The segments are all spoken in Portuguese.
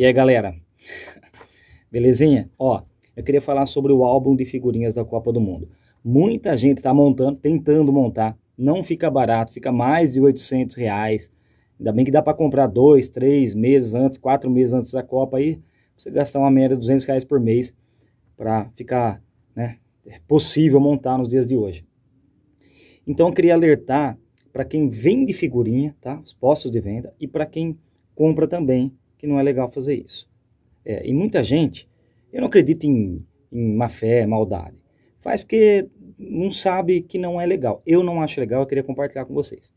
E aí, galera? Belezinha? Ó, eu queria falar sobre o álbum de figurinhas da Copa do Mundo. Muita gente está montando, tentando montar. Não fica barato, fica mais de 800 reais. Ainda bem que dá para comprar dois, três meses antes, quatro meses antes da Copa aí. Você gastar uma média de 200 reais por mês para ficar, né, é possível montar nos dias de hoje. Então eu queria alertar para quem vende figurinha, tá? Os postos de venda e para quem compra também que não é legal fazer isso. É, e muita gente, eu não acredito em, em má fé, maldade. Faz porque não sabe que não é legal. Eu não acho legal, eu queria compartilhar com vocês.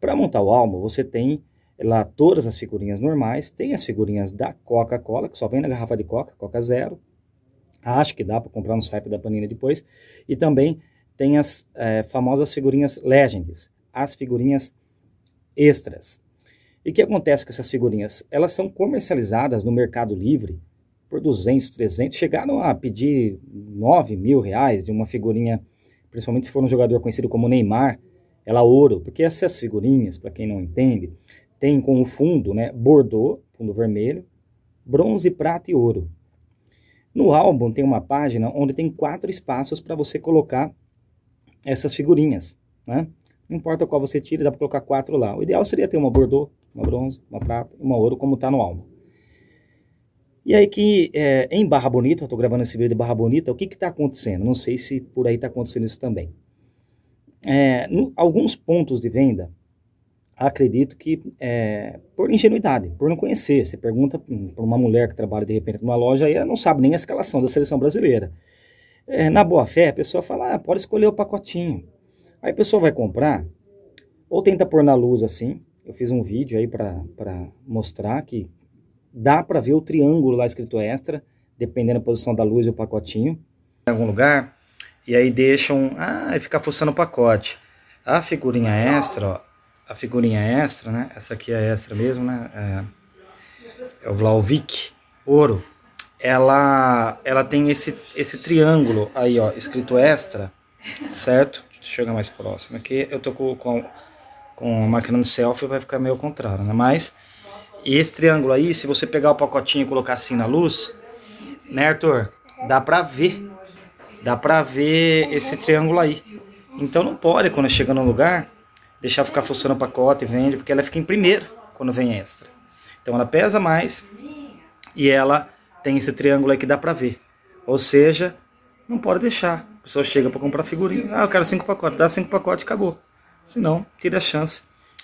Para montar o álbum, você tem lá todas as figurinhas normais, tem as figurinhas da Coca-Cola, que só vem na garrafa de Coca, Coca Zero. Acho que dá para comprar no site da Panini depois. E também tem as é, famosas figurinhas Legends, as figurinhas extras. E o que acontece com essas figurinhas? Elas são comercializadas no Mercado Livre por 200, 300. Chegaram a pedir 9 mil reais de uma figurinha, principalmente se for um jogador conhecido como Neymar, ela é ouro, porque essas figurinhas, para quem não entende, tem com o fundo, né, bordô, fundo vermelho, bronze, prata e ouro. No álbum tem uma página onde tem quatro espaços para você colocar essas figurinhas, né? Não importa qual você tire, dá para colocar quatro lá. O ideal seria ter uma bordô, uma bronze, uma prata e uma ouro, como está no alma. E aí que é, em Barra Bonita, eu estou gravando esse vídeo de Barra Bonita, o que está acontecendo? Não sei se por aí está acontecendo isso também. É, no, alguns pontos de venda, acredito que é, por ingenuidade, por não conhecer. Você pergunta para uma mulher que trabalha de repente numa loja e ela não sabe nem a escalação da seleção brasileira. É, na boa fé, a pessoa fala, ah, pode escolher o pacotinho. Aí a pessoa vai comprar, ou tenta pôr na luz assim, eu fiz um vídeo aí para mostrar que dá para ver o triângulo lá escrito extra, dependendo da posição da luz e o pacotinho. Em algum lugar, e aí deixam, ah, e ficar fuçando o pacote. A figurinha extra, ó, a figurinha extra, né, essa aqui é extra mesmo, né, é, é o Vlaovic, ouro. Ela, ela tem esse, esse triângulo aí, ó, escrito extra, certo? Deixa eu chegar mais próximo aqui, eu tô com, com com a máquina no selfie vai ficar meio ao contrário, né? Mas esse triângulo aí, se você pegar o pacotinho e colocar assim na luz, né, Arthur? Dá pra ver. Dá pra ver esse triângulo aí. Então não pode, quando chega no lugar, deixar ficar forçando o pacote e vende, porque ela fica em primeiro quando vem extra. Então ela pesa mais e ela tem esse triângulo aí que dá pra ver. Ou seja, não pode deixar. A pessoa chega pra comprar figurinha. Ah, eu quero cinco pacotes. Dá cinco pacotes e acabou senão tira a chance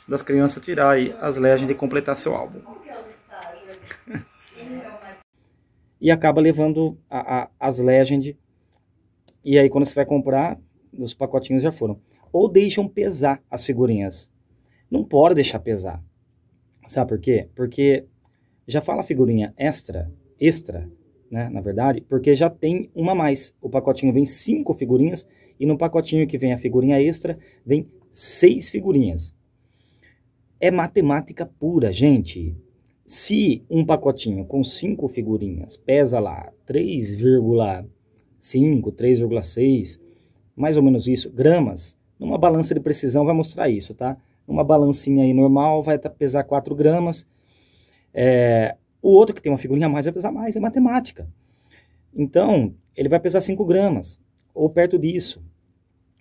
das crianças tirar as legendas e completar seu álbum. É e acaba levando a, a, as legendas e aí quando você vai comprar, os pacotinhos já foram. Ou deixam pesar as figurinhas. Não pode deixar pesar. Sabe por quê? Porque já fala figurinha extra, extra, né, na verdade, porque já tem uma mais. O pacotinho vem cinco figurinhas e no pacotinho que vem a figurinha extra vem seis figurinhas. É matemática pura, gente. Se um pacotinho com cinco figurinhas pesa lá 3,5, 3,6, mais ou menos isso, gramas, numa balança de precisão vai mostrar isso, tá? Uma balancinha aí normal vai pesar 4 gramas. É, o outro que tem uma figurinha a mais vai pesar mais, é matemática. Então, ele vai pesar 5 gramas, ou perto disso.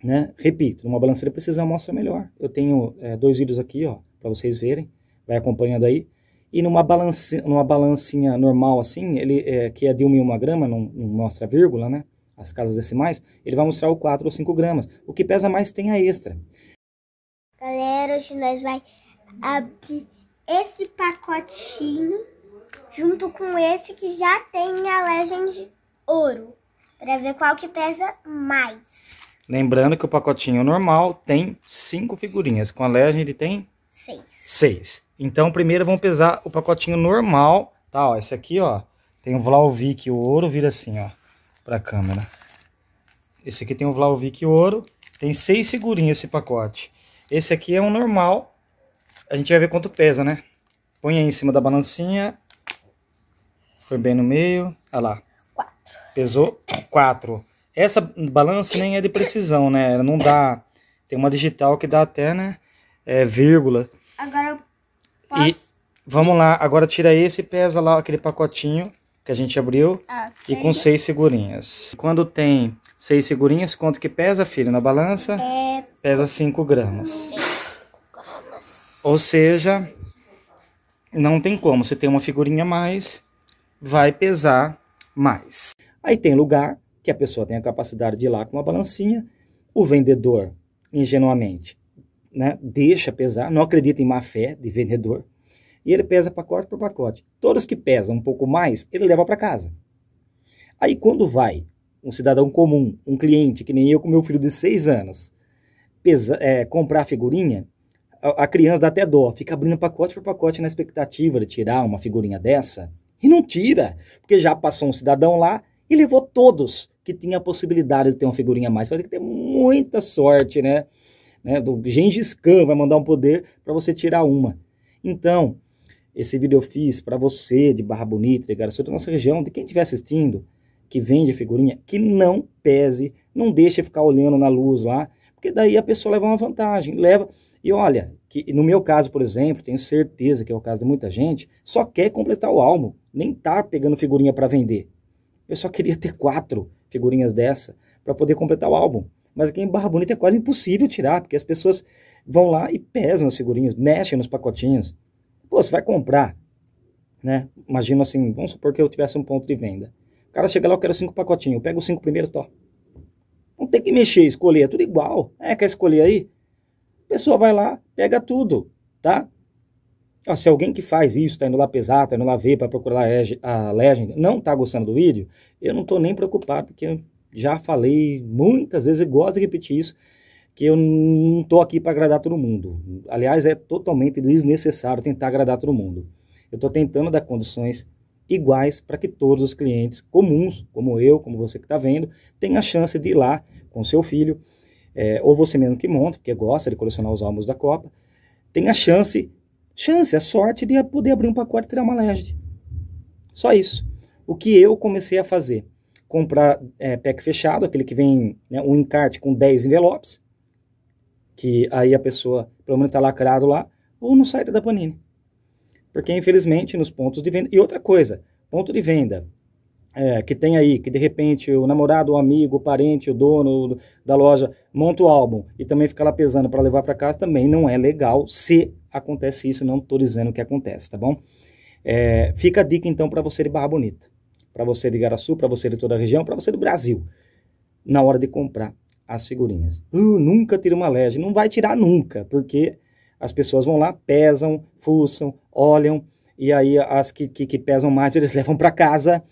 Né? Repito, numa balanceira precisa mostrar melhor. Eu tenho é, dois vídeos aqui, ó, para vocês verem, vai acompanhando aí. E numa, balança, numa balancinha normal assim, ele é, que é de 1 miligrama grama, não, não, mostra vírgula, né? As casas decimais, ele vai mostrar o 4 ou 5 gramas. O que pesa mais tem a extra. Galera, hoje nós vai abrir esse pacotinho junto com esse que já tem a legend ouro, para ver qual que pesa mais. Lembrando que o pacotinho normal tem cinco figurinhas. Com a Legend tem? Seis. Seis. Então, primeiro vamos pesar o pacotinho normal, tá? Ó, esse aqui, ó, tem o Vlaovic o ouro, vira assim, ó, pra câmera. Esse aqui tem o Vlaovic ouro, tem seis figurinhas esse pacote. Esse aqui é um normal, a gente vai ver quanto pesa, né? Põe aí em cima da balancinha, foi bem no meio, olha lá. Quatro. Pesou quatro. Essa balança nem é de precisão, né? Ela não dá. Tem uma digital que dá até, né? É, vírgula. Agora eu posso... E vamos lá, agora tira esse e pesa lá aquele pacotinho que a gente abriu. E com seis segurinhas. Quando tem seis segurinhas, quanto que pesa, filho, na balança? É... Pesa 5 gramas. gramas. Ou seja, não tem como. Se tem uma figurinha a mais, vai pesar mais. Aí tem lugar que a pessoa tem a capacidade de ir lá com uma balancinha, o vendedor, ingenuamente, né, deixa pesar, não acredita em má fé de vendedor, e ele pesa pacote por pacote. Todos que pesam um pouco mais, ele leva para casa. Aí quando vai um cidadão comum, um cliente, que nem eu com meu filho de seis anos, pesa, é, comprar figurinha, a, a, criança dá até dó, fica abrindo pacote por pacote na expectativa de tirar uma figurinha dessa, e não tira, porque já passou um cidadão lá e levou todos que tinha a possibilidade de ter uma figurinha a mais. Você vai ter que ter muita sorte, né? né? Do Gengis Khan vai mandar um poder para você tirar uma. Então, esse vídeo eu fiz para você de Barra Bonita, de Garçom, da nossa região, de quem estiver assistindo, que vende figurinha, que não pese, não deixe ficar olhando na luz lá, porque daí a pessoa leva uma vantagem, leva... E olha, que no meu caso, por exemplo, tenho certeza que é o caso de muita gente, só quer completar o álbum, nem tá pegando figurinha para vender. Eu só queria ter quatro figurinhas dessa para poder completar o álbum. Mas aqui em Barra Bonita é quase impossível tirar, porque as pessoas vão lá e pesam as figurinhas, mexem nos pacotinhos. Pô, você vai comprar, né? Imagina assim, vamos supor que eu tivesse um ponto de venda. O cara chega lá, eu quero cinco pacotinhos, eu pego os cinco primeiro, top. Não tem que mexer, escolher, é tudo igual. É, quer escolher aí? A pessoa vai lá, pega tudo, tá? Então, se alguém que faz isso, está indo lá pesar, está indo lá ver para procurar a legend, não está gostando do vídeo, eu não estou nem preocupado, porque eu já falei muitas vezes e gosto de repetir isso, que eu não estou aqui para agradar todo mundo. Aliás, é totalmente desnecessário tentar agradar todo mundo. Eu estou tentando dar condições iguais para que todos os clientes comuns, como eu, como você que está vendo, tenham a chance de ir lá com seu filho, é, ou você mesmo que monta, porque gosta de colecionar os álbuns da Copa, tem a chance chance, a sorte de poder abrir um pacote e tirar uma LED. Só isso. O que eu comecei a fazer? Comprar é, pack fechado, aquele que vem né, um encarte com 10 envelopes, que aí a pessoa, pelo menos, está lacrado lá, ou no site da Panini. Porque, infelizmente, nos pontos de venda. E outra coisa, ponto de venda é, que tem aí, que de repente o namorado, o amigo, o parente, o dono da loja monta o álbum e também fica lá pesando para levar para casa, também não é legal se acontece isso, não estou dizendo que acontece, tá bom? É, fica a dica então para você de Barra Bonita, para você de Garaçu, para você de toda a região, para você do Brasil, na hora de comprar as figurinhas. Uh, nunca tira uma LED, não vai tirar nunca, porque as pessoas vão lá, pesam, fuçam, olham, e aí as que, que, que pesam mais eles levam para casa,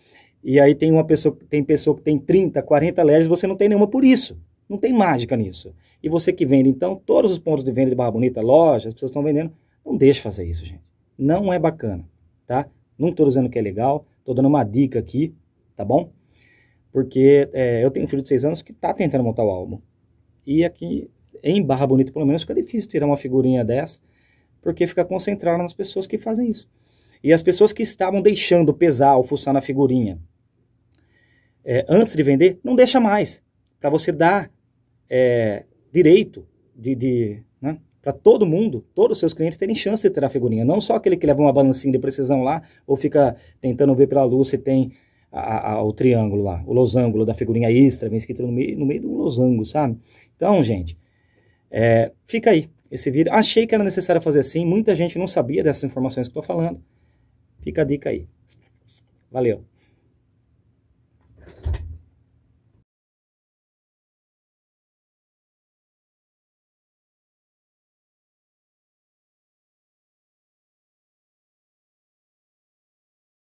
e aí tem uma pessoa, tem pessoa que tem 30, 40 LEDs, você não tem nenhuma por isso. Não tem mágica nisso. E você que vende, então, todos os pontos de venda de Barra Bonita, loja, as pessoas estão vendendo, não deixe fazer isso, gente. Não é bacana, tá? Não estou dizendo que é legal, estou dando uma dica aqui, tá bom? Porque é, eu tenho um filho de 6 anos que está tentando montar o álbum. E aqui, em Barra Bonita, pelo menos, fica difícil tirar uma figurinha dessa, porque fica concentrado nas pessoas que fazem isso. E as pessoas que estavam deixando pesar ou fuçar na figurinha é, antes de vender, não deixa mais. Para você dar é, direito de, de né, para todo mundo, todos os seus clientes terem chance de ter a figurinha. Não só aquele que leva uma balancinha de precisão lá ou fica tentando ver pela luz se tem a, a, o triângulo lá, o losango da figurinha extra, vem escrito no meio, no meio do losango, sabe? Então, gente, é, fica aí esse vídeo. Achei que era necessário fazer assim, muita gente não sabia dessas informações que estou falando. Fica a dica aí. Valeu!